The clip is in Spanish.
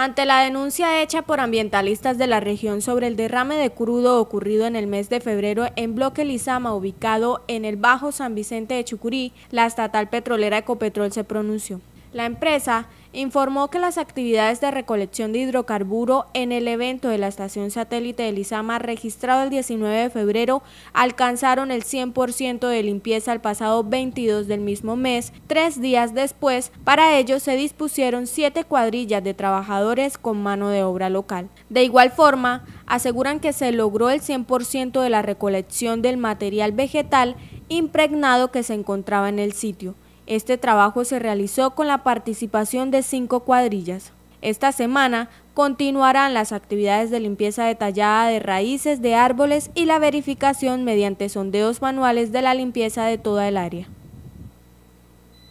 Ante la denuncia hecha por ambientalistas de la región sobre el derrame de crudo ocurrido en el mes de febrero en bloque Lizama, ubicado en el Bajo San Vicente de Chucurí, la estatal petrolera Ecopetrol se pronunció. La empresa informó que las actividades de recolección de hidrocarburo en el evento de la estación satélite de Lizama registrado el 19 de febrero alcanzaron el 100% de limpieza el pasado 22 del mismo mes. Tres días después, para ello se dispusieron siete cuadrillas de trabajadores con mano de obra local. De igual forma, aseguran que se logró el 100% de la recolección del material vegetal impregnado que se encontraba en el sitio. Este trabajo se realizó con la participación de cinco cuadrillas. Esta semana continuarán las actividades de limpieza detallada de raíces de árboles y la verificación mediante sondeos manuales de la limpieza de toda el área.